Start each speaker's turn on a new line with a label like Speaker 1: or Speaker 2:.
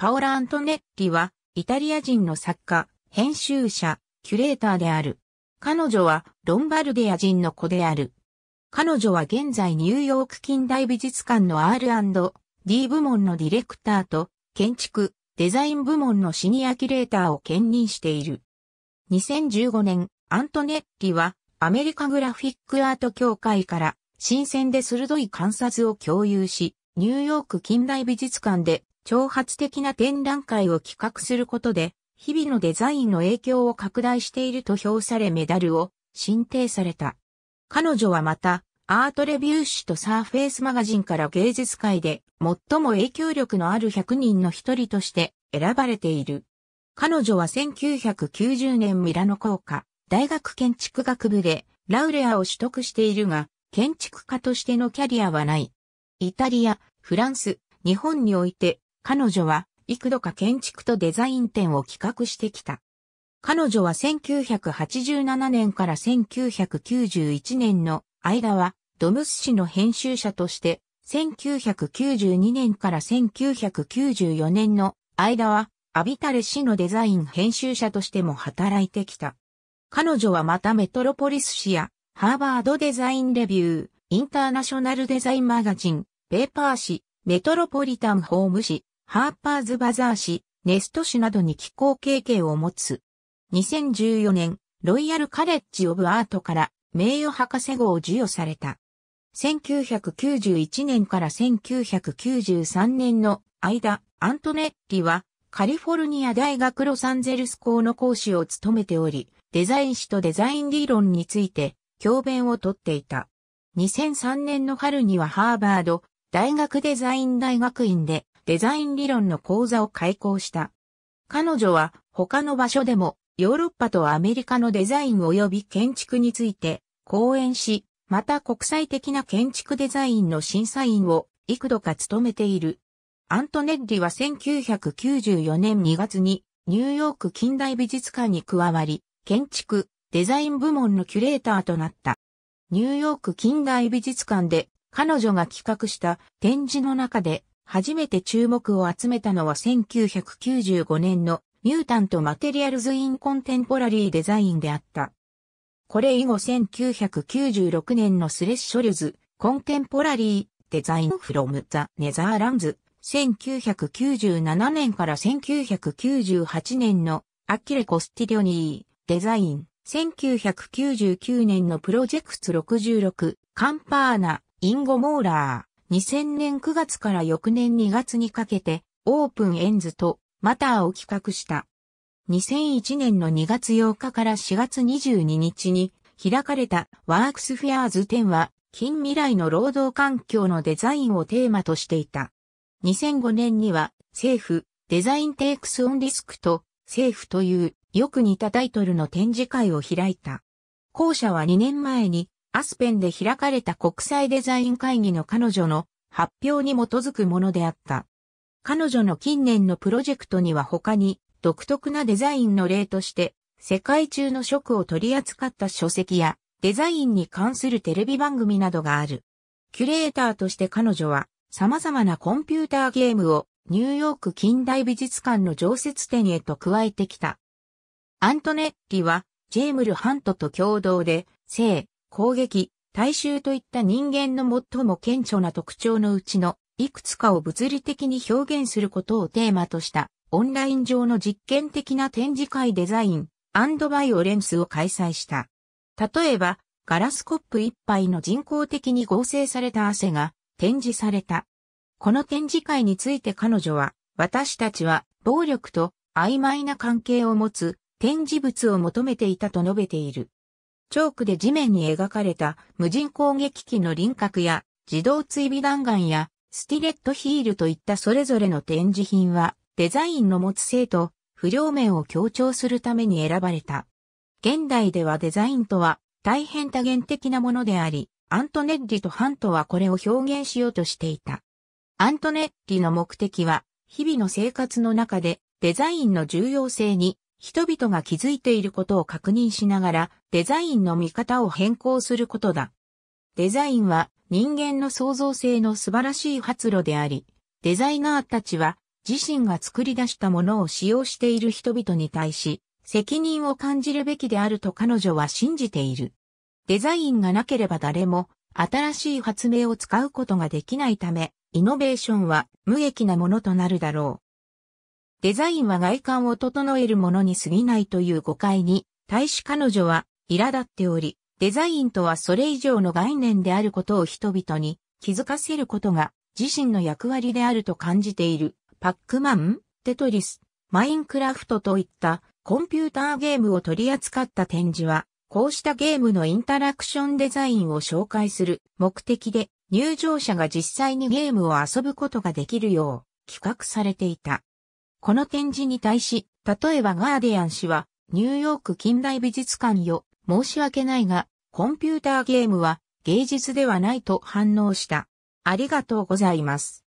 Speaker 1: パオラ・アントネッリは、イタリア人の作家、編集者、キュレーターである。彼女は、ロンバルディア人の子である。彼女は現在ニューヨーク近代美術館の R&D 部門のディレクターと、建築、デザイン部門のシニアキュレーターを兼任している。2015年、アントネッリは、アメリカグラフィックアート協会から、新鮮で鋭い観察を共有し、ニューヨーク近代美術館で挑発的な展覧会を企画することで、日々のデザインの影響を拡大していると評されメダルを申請された。彼女はまた、アートレビュー誌とサーフェイスマガジンから芸術界で最も影響力のある100人の一人として選ばれている。彼女は1990年ミラノ工科大学建築学部でラウレアを取得しているが、建築家としてのキャリアはない。イタリア、フランス、日本において彼女は幾度か建築とデザイン展を企画してきた。彼女は1987年から1991年の間はドムス氏の編集者として1992年から1994年の間はアビタレ氏のデザイン編集者としても働いてきた。彼女はまたメトロポリス氏やハーバードデザインレビュー、インターナショナルデザインマガジン、ペーパー氏、メトロポリタンホーム氏、ハーパーズバザー市、ネスト市などに寄港経験を持つ。2014年、ロイヤルカレッジオブアートから名誉博士号を授与された。1991年から1993年の間、アントネッリはカリフォルニア大学ロサンゼルス校の講師を務めており、デザイン史とデザイン理論について教鞭をとっていた。2003年の春にはハーバード大学デザイン大学院でデザイン理論の講座を開講した。彼女は他の場所でもヨーロッパとアメリカのデザイン及び建築について講演し、また国際的な建築デザインの審査員を幾度か務めている。アントネッリは1994年2月にニューヨーク近代美術館に加わり、建築、デザイン部門のキュレーターとなった。ニューヨーク近代美術館で彼女が企画した展示の中で初めて注目を集めたのは1995年のミュータント・マテリアルズ・イン・コンテンポラリー・デザインであった。これ以後1996年のスレッショルズ、コンテンポラリー、デザイン・フロム・ザ・ネザーランズ、1997年から1998年のアキレ・コスティリョニー、デザイン、1999年のプロジェクト66、カンパーナ、インゴ・モーラー、2000年9月から翌年2月にかけて、オープンエンズとマターを企画した。2001年の2月8日から4月22日に開かれたワークスフェアーズ展は、近未来の労働環境のデザインをテーマとしていた。2005年には政府デザインテイクスオンリスクと政府というよく似たタイトルの展示会を開いた。後者は2年前にアスペンで開かれた国際デザイン会議の彼女の発表に基づくものであった。彼女の近年のプロジェクトには他に独特なデザインの例として世界中の職を取り扱った書籍やデザインに関するテレビ番組などがある。キュレーターとして彼女は様々なコンピューターゲームをニューヨーク近代美術館の常設展へと加えてきた。アントネッリはジェームル・ハントと共同で、性、攻撃、大衆といった人間の最も顕著な特徴のうちのいくつかを物理的に表現することをテーマとしたオンライン上の実験的な展示会デザインバイオレンスを開催した。例えば、ガラスコップ一杯の人工的に合成された汗が展示された。この展示会について彼女は、私たちは暴力と曖昧な関係を持つ展示物を求めていたと述べている。チョークで地面に描かれた無人攻撃機の輪郭や自動追尾弾丸やスティレットヒールといったそれぞれの展示品はデザインの持つ性と不良面を強調するために選ばれた。現代ではデザインとは大変多元的なものであり、アントネッリとハントはこれを表現しようとしていた。アントネッリの目的は日々の生活の中でデザインの重要性に人々が気づいていることを確認しながらデザインの見方を変更することだ。デザインは人間の創造性の素晴らしい発露であり、デザイナーたちは自身が作り出したものを使用している人々に対し、責任を感じるべきであると彼女は信じている。デザインがなければ誰も新しい発明を使うことができないため、イノベーションは無益なものとなるだろう。デザインは外観を整えるものに過ぎないという誤解に、対し彼女は苛立っており、デザインとはそれ以上の概念であることを人々に気づかせることが自身の役割であると感じている。パックマン、テトリス、マインクラフトといったコンピューターゲームを取り扱った展示は、こうしたゲームのインタラクションデザインを紹介する目的で入場者が実際にゲームを遊ぶことができるよう企画されていた。この展示に対し、例えばガーディアン氏は、ニューヨーク近代美術館よ、申し訳ないが、コンピューターゲームは芸術ではないと反応した。ありがとうございます。